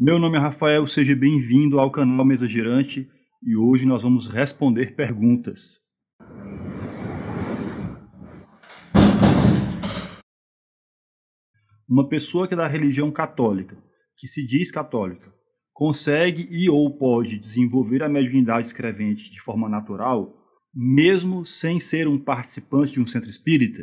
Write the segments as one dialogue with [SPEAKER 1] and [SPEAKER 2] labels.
[SPEAKER 1] Meu nome é Rafael, seja bem-vindo ao canal Mesa Girante e hoje nós vamos responder perguntas. Uma pessoa que é da religião católica, que se diz católica, consegue e ou pode desenvolver a mediunidade escrevente de forma natural, mesmo sem ser um participante de um centro espírita?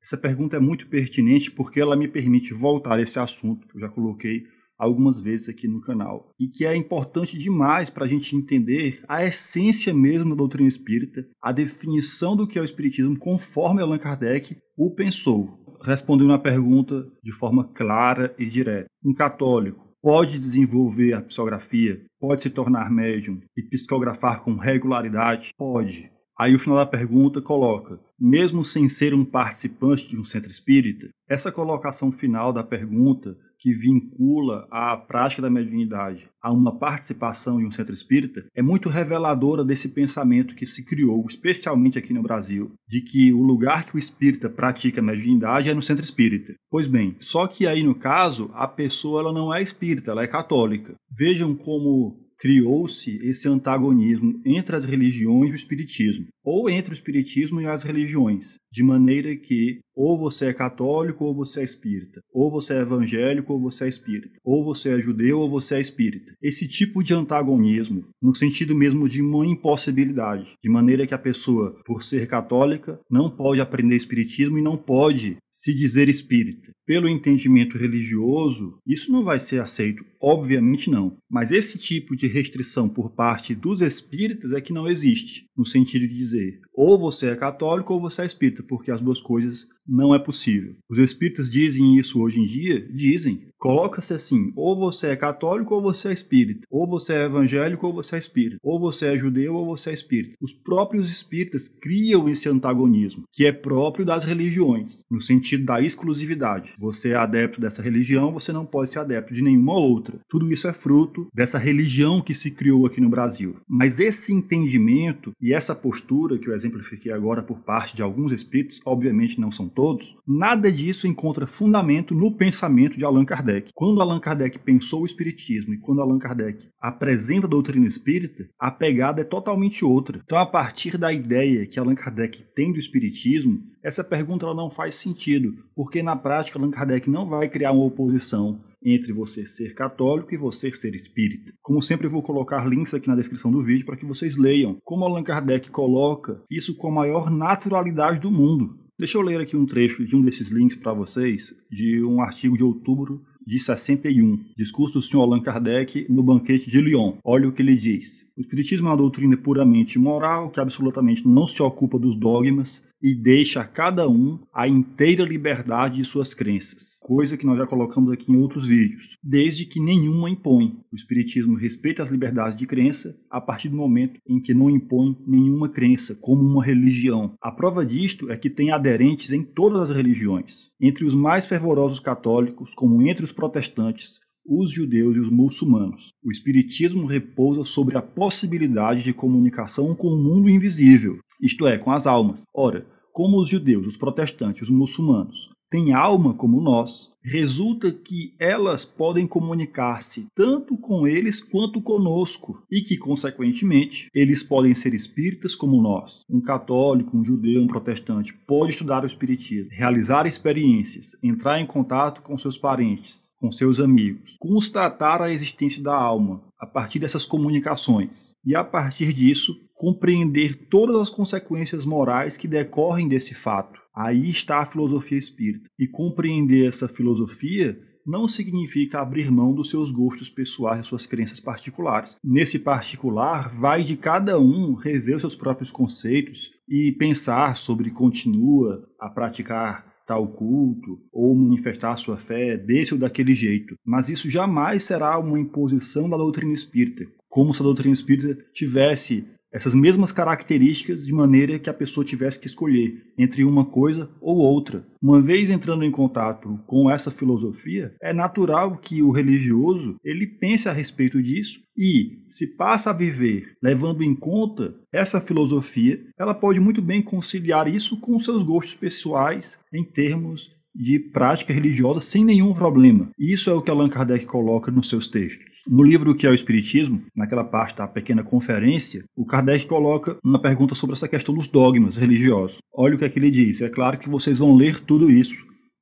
[SPEAKER 1] Essa pergunta é muito pertinente porque ela me permite voltar a esse assunto que eu já coloquei algumas vezes aqui no canal, e que é importante demais para a gente entender a essência mesmo da doutrina espírita, a definição do que é o espiritismo conforme Allan Kardec o pensou, respondendo a pergunta de forma clara e direta. Um católico pode desenvolver a psicografia, pode se tornar médium e psicografar com regularidade? Pode. Aí o final da pergunta coloca: mesmo sem ser um participante de um centro espírita, essa colocação final da pergunta que vincula a prática da mediunidade a uma participação em um centro espírita é muito reveladora desse pensamento que se criou, especialmente aqui no Brasil, de que o lugar que o espírita pratica a mediunidade é no centro espírita. Pois bem, só que aí no caso, a pessoa ela não é espírita, ela é católica. Vejam como criou-se esse antagonismo entre as religiões e o espiritismo, ou entre o espiritismo e as religiões, de maneira que ou você é católico ou você é espírita, ou você é evangélico ou você é espírita, ou você é judeu ou você é espírita. Esse tipo de antagonismo, no sentido mesmo de uma impossibilidade, de maneira que a pessoa, por ser católica, não pode aprender espiritismo e não pode se dizer espírita. Pelo entendimento religioso, isso não vai ser aceito, obviamente não. Mas esse tipo de restrição por parte dos espíritas é que não existe, no sentido de dizer ou você é católico ou você é espírita, porque as duas coisas não é possível. Os espíritas dizem isso hoje em dia? Dizem. Coloca-se assim: ou você é católico ou você é espírita, ou você é evangélico ou você é espírita, ou você é judeu ou você é espírita. Os próprios espíritas criam esse antagonismo, que é próprio das religiões, no sentido da exclusividade. Você é adepto dessa religião, você não pode ser adepto de nenhuma outra. Tudo isso é fruto dessa religião que se criou aqui no Brasil. Mas esse entendimento e essa postura que eu exemplifiquei agora por parte de alguns espíritos, obviamente não são todos, nada disso encontra fundamento no pensamento de Allan Kardec. Kardec. Quando Allan Kardec pensou o espiritismo e quando Allan Kardec apresenta a doutrina espírita, a pegada é totalmente outra. Então, a partir da ideia que Allan Kardec tem do espiritismo, essa pergunta ela não faz sentido, porque na prática Allan Kardec não vai criar uma oposição entre você ser católico e você ser espírita. Como sempre, eu vou colocar links aqui na descrição do vídeo para que vocês leiam como Allan Kardec coloca isso com a maior naturalidade do mundo. Deixa eu ler aqui um trecho de um desses links para vocês, de um artigo de outubro de 61. Discurso do Sr. Allan Kardec no banquete de Lyon. Olha o que ele diz. O Espiritismo é uma doutrina puramente moral, que absolutamente não se ocupa dos dogmas e deixa a cada um a inteira liberdade de suas crenças, coisa que nós já colocamos aqui em outros vídeos, desde que nenhuma impõe. O Espiritismo respeita as liberdades de crença a partir do momento em que não impõe nenhuma crença, como uma religião. A prova disto é que tem aderentes em todas as religiões, entre os mais fervorosos católicos, como entre os protestantes, os judeus e os muçulmanos. O espiritismo repousa sobre a possibilidade de comunicação com o mundo invisível, isto é, com as almas. Ora, como os judeus, os protestantes, os muçulmanos têm alma como nós, resulta que elas podem comunicar-se tanto com eles quanto conosco e que, consequentemente, eles podem ser espíritas como nós. Um católico, um judeu, um protestante pode estudar o espiritismo, realizar experiências, entrar em contato com seus parentes, com seus amigos, constatar a existência da alma a partir dessas comunicações e, a partir disso, compreender todas as consequências morais que decorrem desse fato. Aí está a filosofia espírita. E compreender essa filosofia não significa abrir mão dos seus gostos pessoais e suas crenças particulares. Nesse particular, vai de cada um rever os seus próprios conceitos e pensar sobre continua a praticar tal culto ou manifestar sua fé desse ou daquele jeito. Mas isso jamais será uma imposição da doutrina espírita, como se a doutrina espírita tivesse essas mesmas características de maneira que a pessoa tivesse que escolher entre uma coisa ou outra. Uma vez entrando em contato com essa filosofia, é natural que o religioso ele pense a respeito disso e se passa a viver levando em conta essa filosofia, ela pode muito bem conciliar isso com seus gostos pessoais em termos de prática religiosa sem nenhum problema. Isso é o que Allan Kardec coloca nos seus textos. No livro que é o Espiritismo, naquela parte da pequena conferência, o Kardec coloca uma pergunta sobre essa questão dos dogmas religiosos. Olha o que é que ele diz. É claro que vocês vão ler tudo isso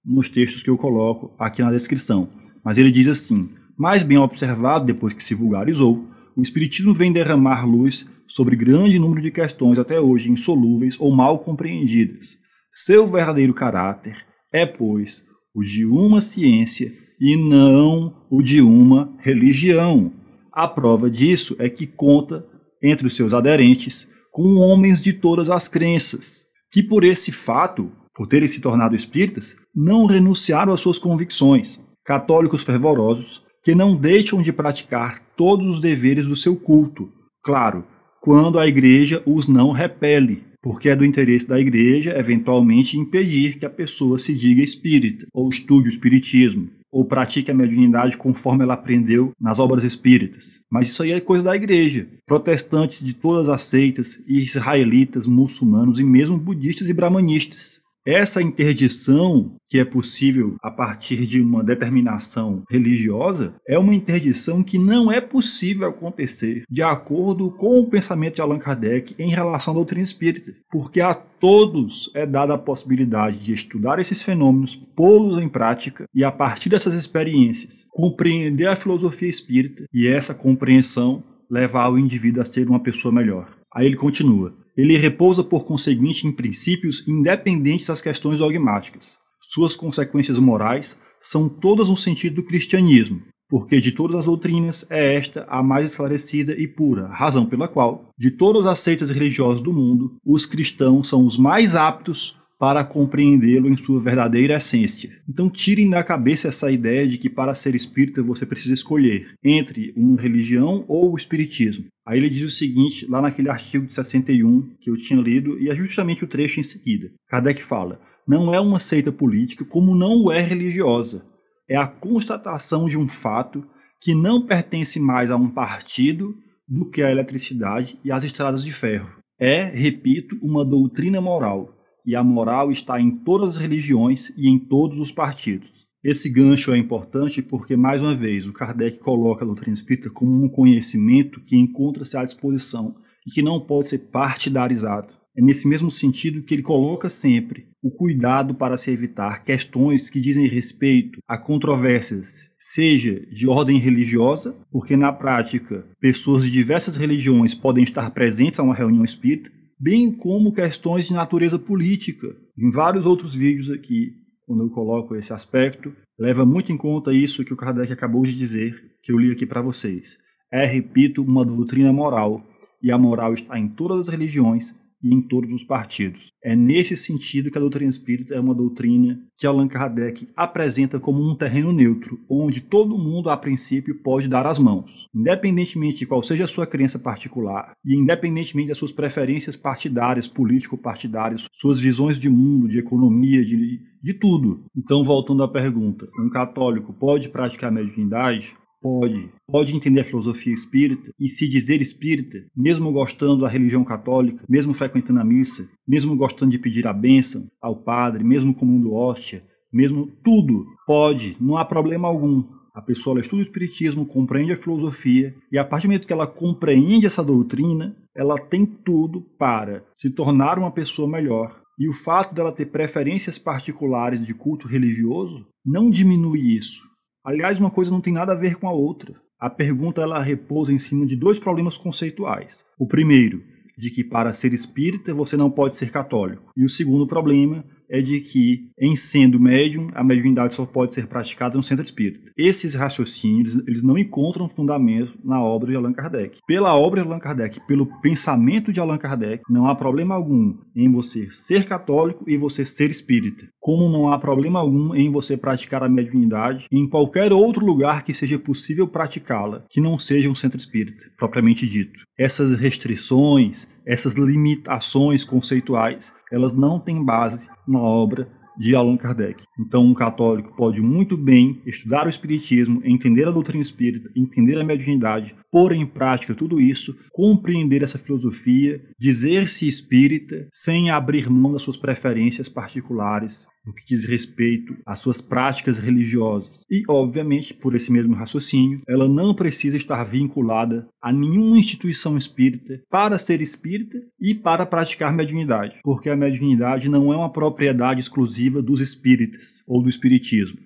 [SPEAKER 1] nos textos que eu coloco aqui na descrição. Mas ele diz assim: mais bem observado depois que se vulgarizou, o Espiritismo vem derramar luz sobre grande número de questões até hoje insolúveis ou mal compreendidas. Seu verdadeiro caráter é, pois, o de uma ciência e não o de uma religião. A prova disso é que conta entre os seus aderentes com homens de todas as crenças, que por esse fato, por terem se tornado espíritas, não renunciaram às suas convicções. Católicos fervorosos que não deixam de praticar todos os deveres do seu culto. Claro, quando a igreja os não repele, porque é do interesse da igreja eventualmente impedir que a pessoa se diga espírita ou estude o espiritismo, ou pratique a mediunidade conforme ela aprendeu nas obras espíritas. Mas isso aí é coisa da igreja. Protestantes de todas as seitas, israelitas, muçulmanos e mesmo budistas e brahmanistas. Essa interdição, que é possível a partir de uma determinação religiosa, é uma interdição que não é possível acontecer de acordo com o pensamento de Allan Kardec em relação à doutrina espírita, porque a todos é dada a possibilidade de estudar esses fenômenos, pô-los em prática e, a partir dessas experiências, compreender a filosofia espírita e essa compreensão levar o indivíduo a ser uma pessoa melhor. Aí ele continua. Ele repousa por conseguinte em princípios independentes das questões dogmáticas. Suas consequências morais são todas no sentido do cristianismo, porque de todas as doutrinas é esta a mais esclarecida e pura, razão pela qual, de todas as seitas religiosas do mundo, os cristãos são os mais aptos para compreendê-lo em sua verdadeira essência. Então tirem da cabeça essa ideia de que para ser espírita você precisa escolher entre uma religião ou o espiritismo. Aí ele diz o seguinte, lá naquele artigo de 61 que eu tinha lido, e é justamente o trecho em seguida. Kardec fala: não é uma seita política, como não é religiosa. É a constatação de um fato que não pertence mais a um partido do que a eletricidade e as estradas de ferro. É, repito, uma doutrina moral e a moral está em todas as religiões e em todos os partidos. Esse gancho é importante porque, mais uma vez, o Kardec coloca a doutrina espírita como um conhecimento que encontra-se à disposição e que não pode ser partidarizado. É nesse mesmo sentido que ele coloca sempre o cuidado para se evitar questões que dizem respeito a controvérsias, seja de ordem religiosa, porque na prática pessoas de diversas religiões podem estar presentes a uma reunião espírita, bem como questões de natureza política. Em vários outros vídeos aqui, quando eu coloco esse aspecto, leva muito em conta isso que o Kardec acabou de dizer, que eu li aqui para vocês. É, repito, uma doutrina moral, e a moral está em todas as religiões, e em todos os partidos. É nesse sentido que a doutrina espírita é uma doutrina que Allan Kardec apresenta como um terreno neutro, onde todo mundo, a princípio, pode dar as mãos. Independentemente de qual seja a sua crença particular e independentemente das suas preferências partidárias, político-partidárias, suas visões de mundo, de economia, de, de tudo. Então, voltando à pergunta, um católico pode praticar a mediunidade? pode, pode entender a filosofia espírita e se dizer espírita, mesmo gostando da religião católica, mesmo frequentando a missa, mesmo gostando de pedir a bênção ao padre, mesmo comendo hóstia, mesmo tudo, pode, não há problema algum. A pessoa estuda o espiritismo, compreende a filosofia e a partir do momento que ela compreende essa doutrina, ela tem tudo para se tornar uma pessoa melhor. E o fato dela ter preferências particulares de culto religioso não diminui isso Aliás, uma coisa não tem nada a ver com a outra. A pergunta ela repousa em cima de dois problemas conceituais. O primeiro, de que para ser espírita você não pode ser católico. E o segundo problema, é de que, em sendo médium, a mediunidade só pode ser praticada no centro espírita. Esses raciocínios, eles não encontram fundamento na obra de Allan Kardec. Pela obra de Allan Kardec, pelo pensamento de Allan Kardec, não há problema algum em você ser católico e você ser espírita. Como não há problema algum em você praticar a mediunidade em qualquer outro lugar que seja possível praticá-la, que não seja um centro espírita, propriamente dito. Essas restrições, essas limitações conceituais elas não têm base na obra de Allan Kardec. Então, um católico pode muito bem estudar o espiritismo, entender a doutrina espírita, entender a mediunidade, pôr em prática tudo isso, compreender essa filosofia, dizer-se espírita sem abrir mão das suas preferências particulares no que diz respeito às suas práticas religiosas. E, obviamente, por esse mesmo raciocínio, ela não precisa estar vinculada a nenhuma instituição espírita para ser espírita e para praticar mediunidade, porque a mediunidade não é uma propriedade exclusiva dos espíritas ou do espiritismo.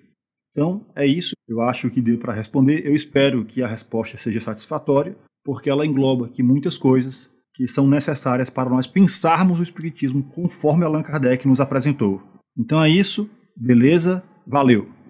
[SPEAKER 1] Então, é isso. Eu acho que deu para responder. Eu espero que a resposta seja satisfatória, porque ela engloba que muitas coisas que são necessárias para nós pensarmos o espiritismo conforme Allan Kardec nos apresentou. Então é isso, beleza? Valeu!